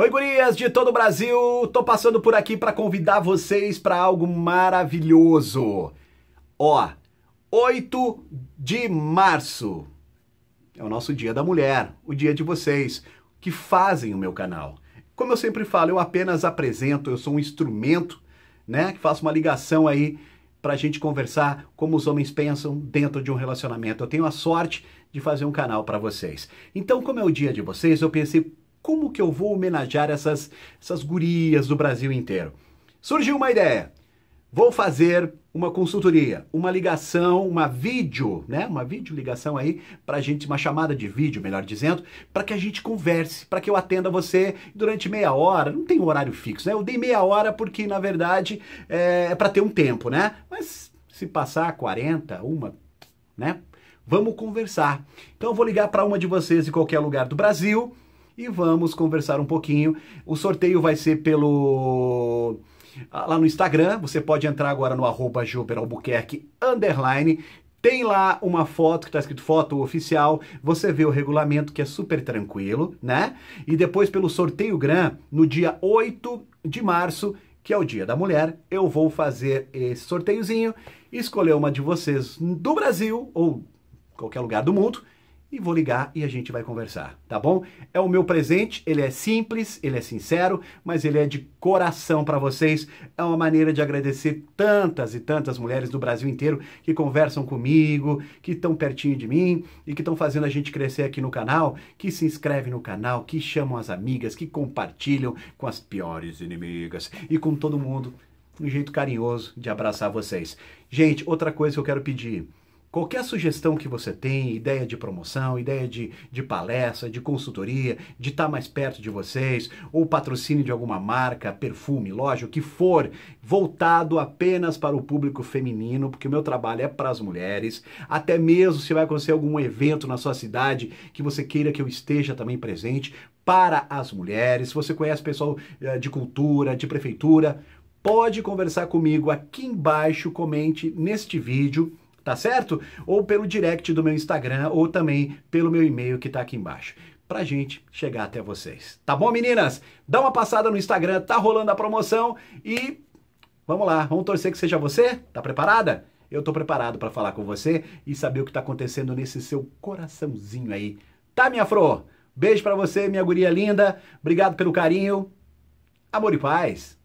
Oi, gurias de todo o Brasil! Tô passando por aqui para convidar vocês para algo maravilhoso. Ó, 8 de março é o nosso Dia da Mulher, o dia de vocês que fazem o meu canal. Como eu sempre falo, eu apenas apresento, eu sou um instrumento, né, que faço uma ligação aí para a gente conversar como os homens pensam dentro de um relacionamento. Eu tenho a sorte de fazer um canal para vocês. Então, como é o dia de vocês, eu pensei como que eu vou homenagear essas, essas gurias do Brasil inteiro? Surgiu uma ideia. Vou fazer uma consultoria, uma ligação, uma vídeo, né? Uma vídeo ligação aí pra gente, uma chamada de vídeo, melhor dizendo, para que a gente converse, para que eu atenda você durante meia hora. Não tem um horário fixo, né? Eu dei meia hora porque na verdade é, é para ter um tempo, né? Mas se passar 40, uma, né? Vamos conversar. Então eu vou ligar para uma de vocês em qualquer lugar do Brasil e vamos conversar um pouquinho. O sorteio vai ser pelo ah, lá no Instagram, você pode entrar agora no arroba Albuquerque, underline, tem lá uma foto que está escrito foto oficial, você vê o regulamento que é super tranquilo, né? E depois pelo sorteio GRAM, no dia 8 de março, que é o dia da mulher, eu vou fazer esse sorteiozinho, escolher uma de vocês do Brasil ou qualquer lugar do mundo e vou ligar e a gente vai conversar, tá bom? É o meu presente, ele é simples, ele é sincero, mas ele é de coração para vocês. É uma maneira de agradecer tantas e tantas mulheres do Brasil inteiro que conversam comigo, que estão pertinho de mim e que estão fazendo a gente crescer aqui no canal, que se inscrevem no canal, que chamam as amigas, que compartilham com as piores inimigas e com todo mundo um jeito carinhoso de abraçar vocês. Gente, outra coisa que eu quero pedir, Qualquer sugestão que você tem, ideia de promoção, ideia de, de palestra, de consultoria, de estar tá mais perto de vocês, ou patrocínio de alguma marca, perfume, loja, o que for, voltado apenas para o público feminino, porque o meu trabalho é para as mulheres. Até mesmo se vai acontecer algum evento na sua cidade que você queira que eu esteja também presente, para as mulheres. Se você conhece pessoal eh, de cultura, de prefeitura, pode conversar comigo aqui embaixo, comente neste vídeo tá certo? Ou pelo direct do meu Instagram ou também pelo meu e-mail que tá aqui embaixo pra gente chegar até vocês. Tá bom, meninas? Dá uma passada no Instagram, tá rolando a promoção e vamos lá, vamos torcer que seja você? Tá preparada? Eu tô preparado para falar com você e saber o que tá acontecendo nesse seu coraçãozinho aí. Tá, minha fro? Beijo para você, minha guria linda. Obrigado pelo carinho. Amor e paz.